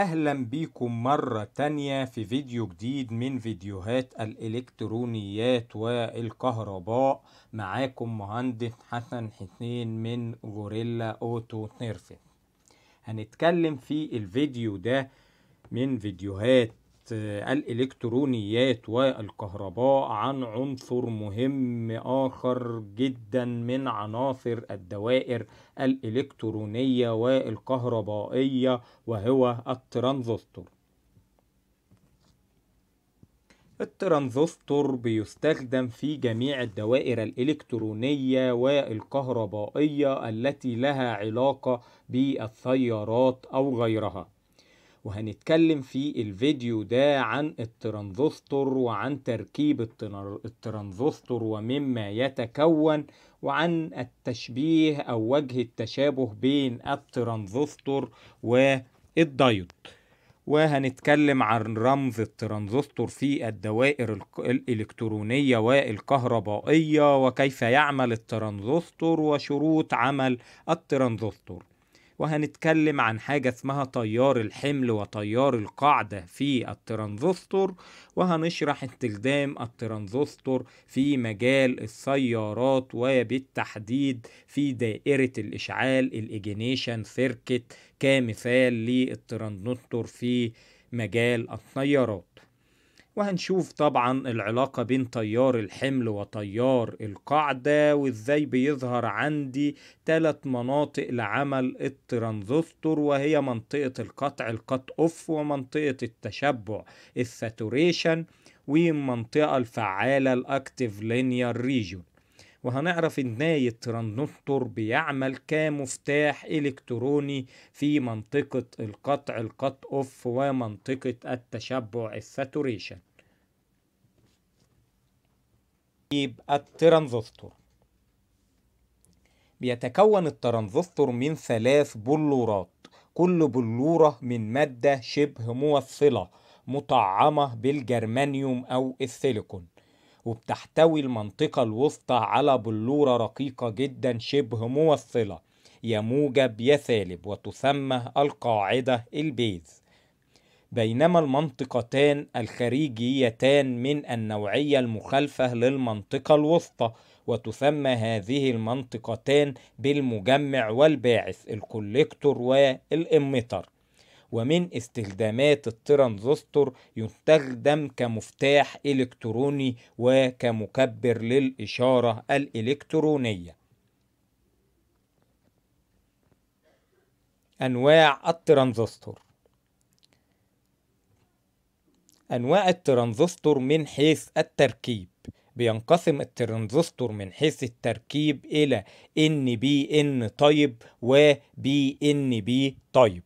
اهلا بيكم مرة تانية في فيديو جديد من فيديوهات الالكترونيات والكهرباء معاكم مهندس حسن حسين من غوريلا اوتو نيرفت هنتكلم في الفيديو ده من فيديوهات الإلكترونيات والكهرباء عن عنصر مهم آخر جدا من عناصر الدوائر الإلكترونية والكهربائية وهو الترانزستور الترانزستور بيستخدم في جميع الدوائر الإلكترونية والكهربائية التي لها علاقة بالسيارات أو غيرها وهنتكلم في الفيديو ده عن الترانزستور وعن تركيب الترانزستور ومما يتكون وعن التشبيه أو وجه التشابه بين الترانزستور والدايود وهنتكلم عن رمز الترانزستور في الدوائر الإلكترونية والكهربائية وكيف يعمل الترانزستور وشروط عمل الترانزستور وهنتكلم عن حاجة اسمها تيار الحمل وتيار القاعدة في الترانزستور وهنشرح استخدام الترانزستور في مجال السيارات وبالتحديد في دائرة الإشعال الإجينيشن سيركت كمثال للترانزستور في مجال السيارات وهنشوف طبعا العلاقة بين تيار الحمل وتيار القاعدة وازاي بيظهر عندي ثلاث مناطق لعمل الترانزستور وهي منطقة القطع القط اوف ومنطقة التشبع الساتوريشن ومنطقة الفعالة الاكتيف لينير ريجون وهنعرف ازاي الترانزستور بيعمل كمفتاح الكتروني في منطقة القطع القط اوف ومنطقة التشبع الساتوريشن طيب الترانزستور بيتكون الترانزستور من ثلاث بلورات كل بلورة من مادة شبه موصلة مطعمة بالجرمانيوم أو السيليكون وبتحتوي المنطقة الوسطى على بلورة رقيقة جدا شبه موصلة يا موجب يا سالب وتسمى القاعدة البيز بينما المنطقتان الخارجيتان من النوعية المخالفة للمنطقة الوسطى وتسمى هذه المنطقتان بالمجمع والباعث الكوليكتور والإميتر ومن استخدامات الترانزستور يستخدم كمفتاح إلكتروني وكمكبر للإشارة الإلكترونية أنواع الترانزستور أنواع الترانزستور من حيث التركيب بينقسم الترانزستور من حيث التركيب إلى إن طيب و إن طيب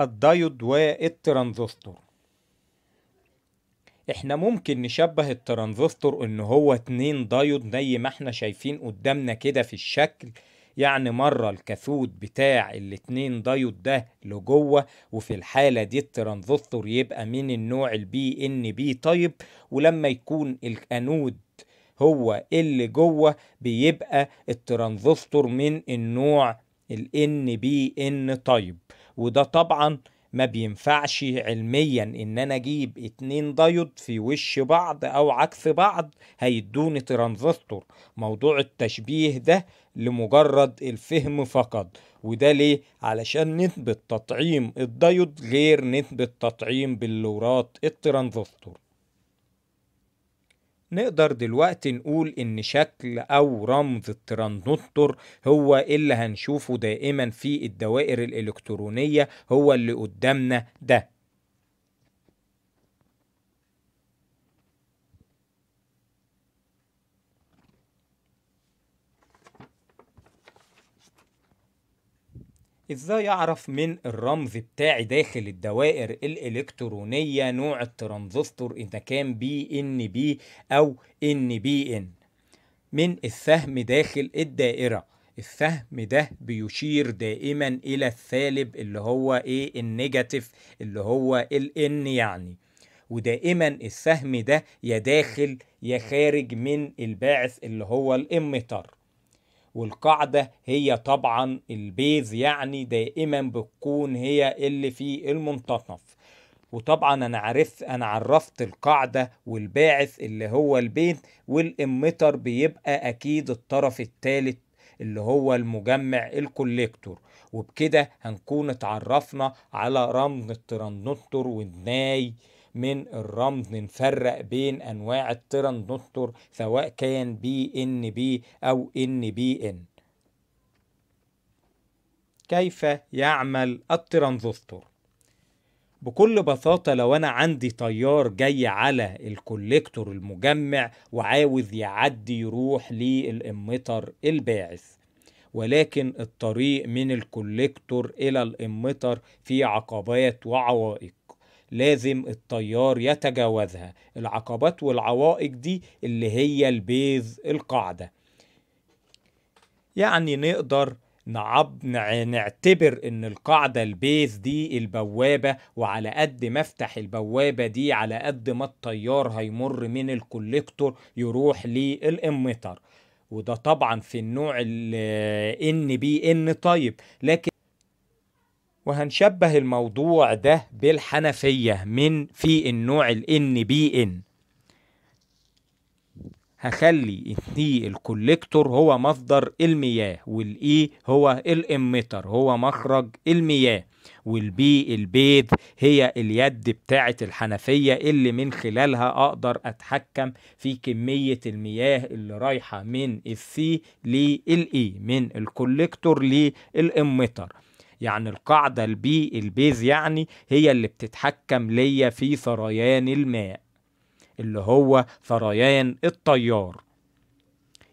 الدايود والترانزستور احنا ممكن نشبه الترانزستور ان هو اتنين دايود زي ما احنا شايفين قدامنا كده في الشكل يعني مرة الكاثود بتاع الاتنين دايود ده لجوه وفي الحالة دي الترانزستور يبقى من النوع البي ان بي طيب ولما يكون الانود هو اللي جوه بيبقى الترانزستور من النوع ال ان بي ان طيب وده طبعا ما بينفعش علميا ان انا اجيب اتنين دايود في وش بعض او عكس بعض هيدوني ترانزستور موضوع التشبيه ده لمجرد الفهم فقط وده ليه علشان نثبت تطعيم الدايود غير نثبت تطعيم بلورات الترانزستور نقدر دلوقتي نقول ان شكل او رمز الترانزستور هو اللي هنشوفه دائما في الدوائر الالكترونيه هو اللي قدامنا ده ازاي اعرف من الرمز بتاعي داخل الدوائر الالكترونيه نوع الترانزستور اذا كان بي ان بي او ان بي ان من السهم داخل الدائره السهم ده بيشير دائما الى السالب اللي هو ايه النيجاتيف اللي هو الان يعني ودائما السهم ده يا داخل يا خارج من الباعث اللي هو الامتر والقاعدة هي طبعا البيز يعني دائما بتكون هي اللي في المنتصف وطبعا انا عرفت انا عرفت القاعده والباعث اللي هو البيز والاميتر بيبقى اكيد الطرف الثالث اللي هو المجمع الكوليكتور وبكده هنكون اتعرفنا على رمز الترانزستور وازاي من الرمز نفرق بين أنواع الترانزستور سواء كان بي إن بي أو إن بي إن كيف يعمل الترانزستور بكل بساطة لو أنا عندي تيار جاي على الكوليكتور المجمع وعاوز يعدي يروح للإمتر الباعث ولكن الطريق من الكوليكتور إلى الإمتر فيه عقبات وعوائق لازم الطيار يتجاوزها العقبات والعوائق دي اللي هي البيز القاعدة يعني نقدر نعب نعتبر ان القاعدة البيز دي البوابة وعلى قد مفتح البوابة دي على قد ما الطيار هيمر من الكوليكتور يروح للإمتر وده طبعا في النوع ال ان بي ان طيب لكن وهنشبه الموضوع ده بالحنفية من في النوع ال N بي N هخلي الدي الكوليكتور هو مصدر المياه والاي هو الامتر هو مخرج المياه والبي البيض هي اليد بتاعة الحنفية اللي من خلالها أقدر أتحكم في كمية المياه اللي رايحة من السي للإي من الكوليكتور للامتر يعني القاعدة البي البيز يعني هي اللي بتتحكم ليا في ثريان الماء اللي هو ثريان التيار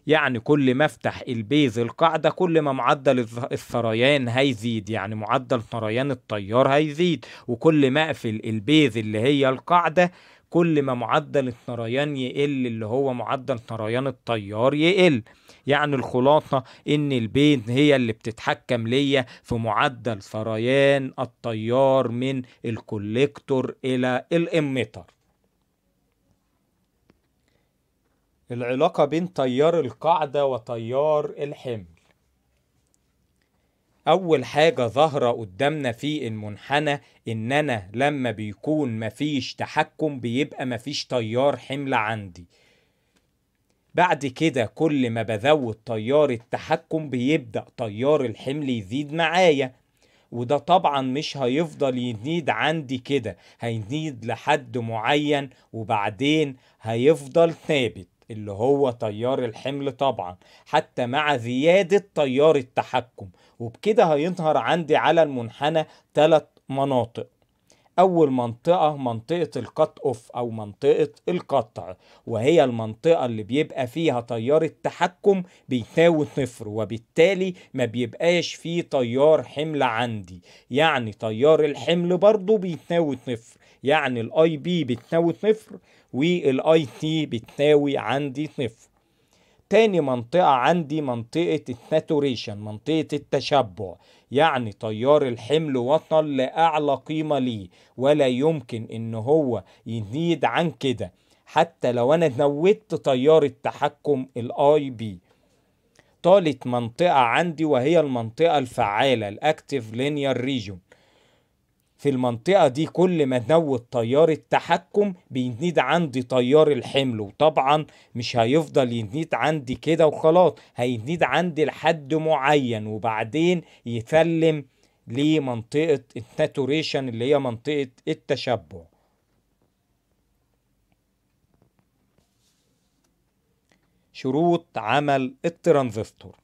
يعني كل ما افتح البيز القاعدة كل ما معدل الثريان هيزيد يعني معدل ثريان التيار هيزيد وكل ما اقفل البيز اللي هي القاعدة كل ما معدل النريان يقل اللي هو معدل نريان التيار يقل يعني الخلاصة إن البين هي اللي بتتحكم ليا في معدل سريان التيار من الكوليكتور إلى الإميتر العلاقة بين تيار القاعدة وتيار الحمل اول حاجه ظاهره قدامنا في المنحنى اننا لما بيكون مفيش تحكم بيبقى مفيش تيار حمل عندي بعد كده كل ما بزود تيار التحكم بيبدا تيار الحمل يزيد معايا وده طبعا مش هيفضل يزيد عندي كده هينيد لحد معين وبعدين هيفضل ثابت اللي هو تيار الحمل طبعا حتى مع زيادة تيار التحكم وبكده هينهر عندي على المنحنى ثلاث مناطق أول منطقة منطقة القط أوف أو منطقة القطع وهي المنطقة اللي بيبقى فيها تيار التحكم بيساوي صفر وبالتالي ما بيبقاش فيه تيار حمل عندي يعني تيار الحمل برضو بيساوي صفر يعني الاي بي بتساوي صفر والاي تي بتناوي عندي صفر تاني منطقة عندي منطقة الساتوريشن منطقة التشبع يعني تيار الحمل وصل لأعلى قيمة ليه ولا يمكن إن هو يزيد عن كده حتى لو أنا نودت تيار التحكم الاي بي تالت منطقة عندي وهي المنطقة الفعالة الاكتيف لينير ريجون في المنطقة دي كل ما نوت طيار التحكم بينيد عندي طيار الحمل وطبعا مش هيفضل ينيد عندي كده وخلاص هينيد عندي لحد معين وبعدين يسلم لمنطقة الناتوريشن اللي هي منطقة التشبع شروط عمل الترانزستور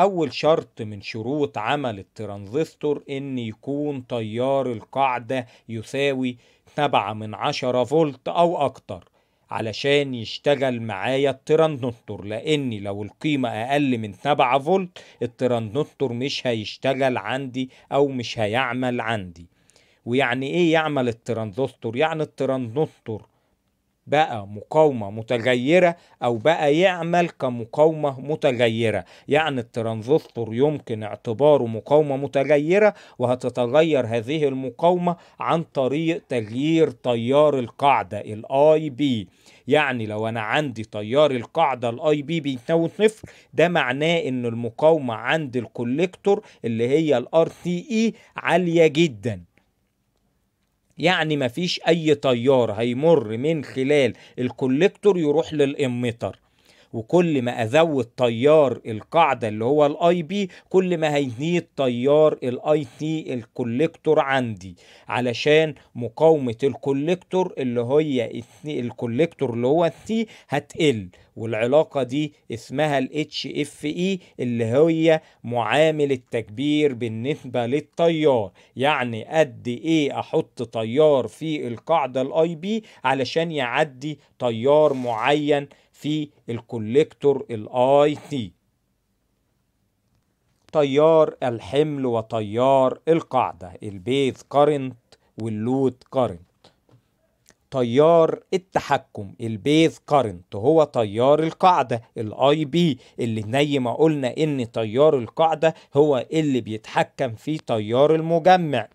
أول شرط من شروط عمل الترانزستور إن يكون تيار القاعدة يساوي سبعة من عشرة فولت أو أكتر علشان يشتغل معايا الترانزستور لأن لو القيمة أقل من سبعة فولت الترانزستور مش هيشتغل عندي أو مش هيعمل عندي ويعني إيه يعمل الترانزستور؟ يعني الترانزستور بقى مقاومة متغيرة أو بقى يعمل كمقاومة متغيرة يعني الترانزستور يمكن اعتباره مقاومة متغيرة وهتتغير هذه المقاومة عن طريق تغيير تيار القاعدة الاي بي يعني لو انا عندي تيار القاعده الاي بي بيتناول صفر ده معناه ان المقاومه عند الكوليكتور اللي هي الار تي اي e عاليه جدا يعني مفيش اي تيار هيمر من خلال الكوليكتور يروح للاميتر وكل ما ازود تيار القاعده اللي هو الاي بي كل ما هيزيد تيار الاي تي الكوليكتور عندي علشان مقاومه الكوليكتور اللي هي الكوليكتور اللي هو تي هتقل والعلاقة دي اسمها الاتش اف اي e اللي هي معامل التكبير بالنسبة للتيار يعني قد ايه احط تيار في القاعدة الاي بي علشان يعدي تيار معين في الكوليكتور الاي تي تيار الحمل وتيار القاعدة البيز كارنت واللود كارنت تيار التحكم البيز كارنت هو تيار القاعدة الاي بي اللي زي ما قلنا ان تيار القاعدة هو اللي بيتحكم في تيار المجمع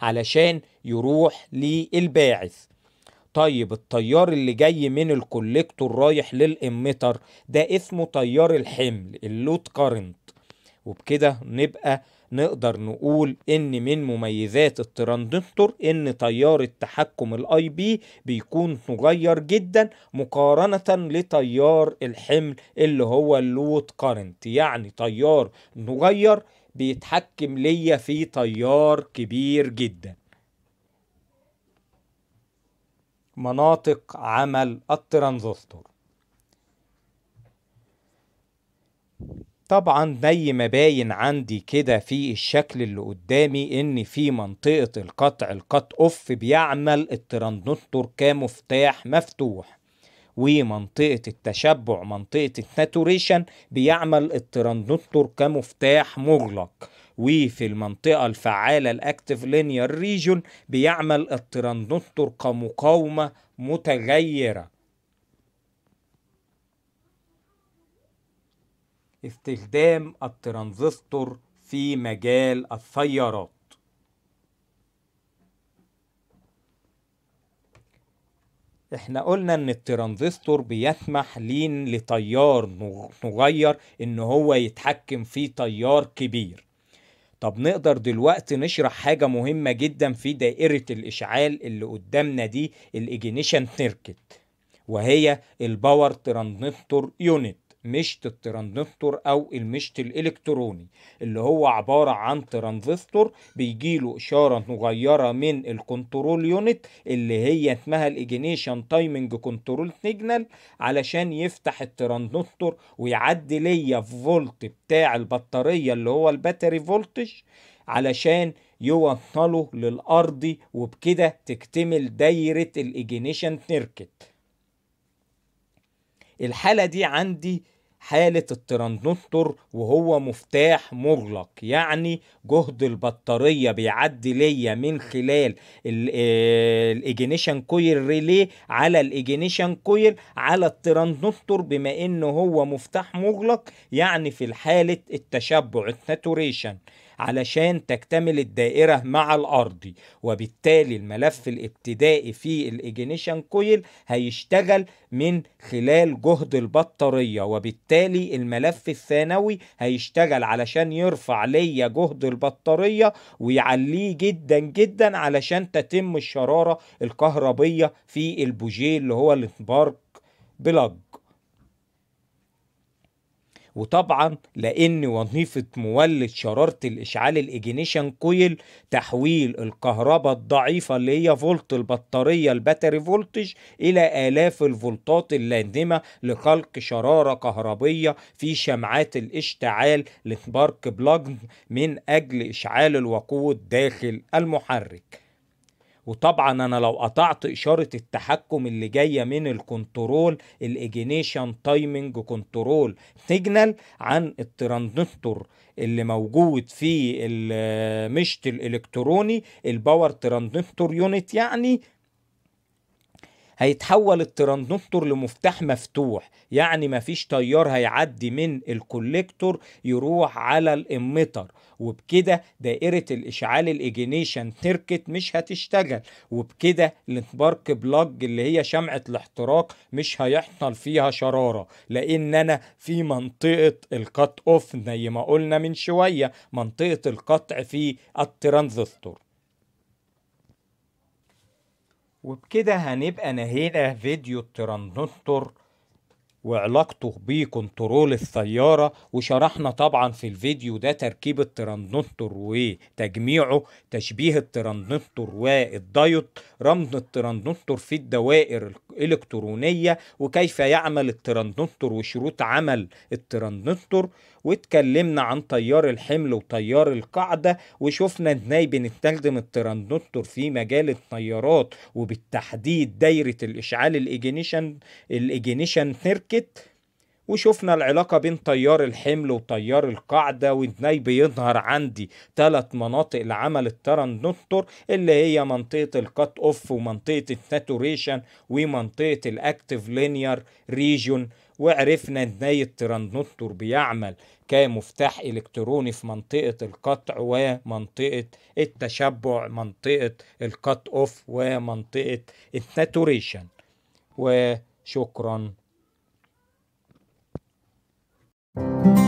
علشان يروح للباعث طيب التيار اللي جاي من الكوليكتور رايح للإميتر ده اسمه تيار الحمل اللود كارنت وبكده نبقى نقدر نقول ان من مميزات الترانزستور ان تيار التحكم الاي بي بيكون صغير جدا مقارنة لتيار الحمل اللي هو اللوت كارنت يعني تيار صغير بيتحكم ليا في تيار كبير جدا مناطق عمل الترانزستور طبعا زي ما باين عندي كده في الشكل اللي قدامي ان في منطقة القطع القط اوف بيعمل الترانزستور كمفتاح مفتوح ومنطقة التشبع منطقة الساتوريشن بيعمل الترانزستور كمفتاح مغلق وفي المنطقة الفعالة الأكتف لينير ريجون بيعمل الترانزستور كمقاومة متغيرة استخدام الترانزستور في مجال السيارات احنا قلنا ان الترانزستور بيسمح لين لتيار صغير ان هو يتحكم في تيار كبير طب نقدر دلوقتي نشرح حاجة مهمة جدا في دائرة الإشعال اللي قدامنا دي الإيجينيشن سيركت وهي الباور ترانزستور يونت مشت الترانزستور او المشت الالكتروني اللي هو عباره عن ترانزستور بيجيله اشاره صغيره من الكنترول يونت اللي هي اسمها الايجينيشن تايمنج كنترول سيجنال علشان يفتح الترانزستور ويعدي ليا فولت بتاع البطاريه اللي هو الباتري فولتج علشان يوصله للارضي وبكده تكتمل دايره الايجينيشن سيركت الحاله دي عندي حالة الترانزستور وهو مفتاح مغلق يعني جهد البطارية بيعدي ليا من خلال آه، الايجنيشن كويل ريلي على الايجنيشن كويل على الترانزستور بما انه هو مفتاح مغلق يعني في حالة التشبع الساتوريشن علشان تكتمل الدائرة مع الأرضي وبالتالي الملف الابتدائي في الإجنيشن كويل هيشتغل من خلال جهد البطارية وبالتالي الملف الثانوي هيشتغل علشان يرفع ليا جهد البطارية ويعليه جدا جدا علشان تتم الشرارة الكهربية في البوجيه اللي هو الانبارك بلاج وطبعا لان وظيفه مولد شراره الاشعال الاجنيشن كويل تحويل الكهرباء الضعيفه اللي هي فولت البطاريه الباتري فولتج الى الاف الفولتات اللازمه لخلق شراره كهربيه في شمعات الاشتعال لسبارك بلاج من اجل اشعال الوقود داخل المحرك وطبعا انا لو قطعت اشاره التحكم اللي جايه من الكنترول الاجينيشن تايمنج كنترول سيجنال عن الترانزستور اللي موجود في المشط الالكتروني الباور ترانزستور يونت يعني هيتحول الترانزستور لمفتاح مفتوح يعني مفيش تيار هيعدي من الكوليكتور يروح على الاميتر وبكده دائرة الإشعال الإيجينيشن تركت مش هتشتغل وبكده السبارك بلاج اللي هي شمعة الاحتراق مش هيحصل فيها شرارة لأن أنا في منطقة الكات أوف زي ما قلنا من شوية منطقة القطع في الترانزستور وبكده هنبقى نهينا فيديو الترانزستور وعلاقته بكنترول السيارة وشرحنا طبعا في الفيديو ده تركيب الترانزستور وتجميعه تشبيه الترانزستور والدايود رمز الترانزستور في الدوائر الإلكترونية وكيف يعمل الترانزستور وشروط عمل الترانزستور واتكلمنا عن تيار الحمل وتيار القاعدة وشفنا ازاي بنستخدم الترانزستور في مجال التيارات وبالتحديد دايرة الإشعال الإيجينيشن الإيجينيشن تركي سكت وشفنا العلاقة بين تيار الحمل وطيار القاعدة واتناي بيظهر عندي ثلاث مناطق لعمل الترندنتور اللي هي منطقة الكات اوف ومنطقة الساتوريشن ومنطقة الاكتف لينير ريجون وعرفنا اتناي الترندنتور بيعمل كمفتاح الكتروني في منطقة القطع ومنطقة التشبع منطقة الكات اوف ومنطقة الساتوريشن وشكرا Thank you.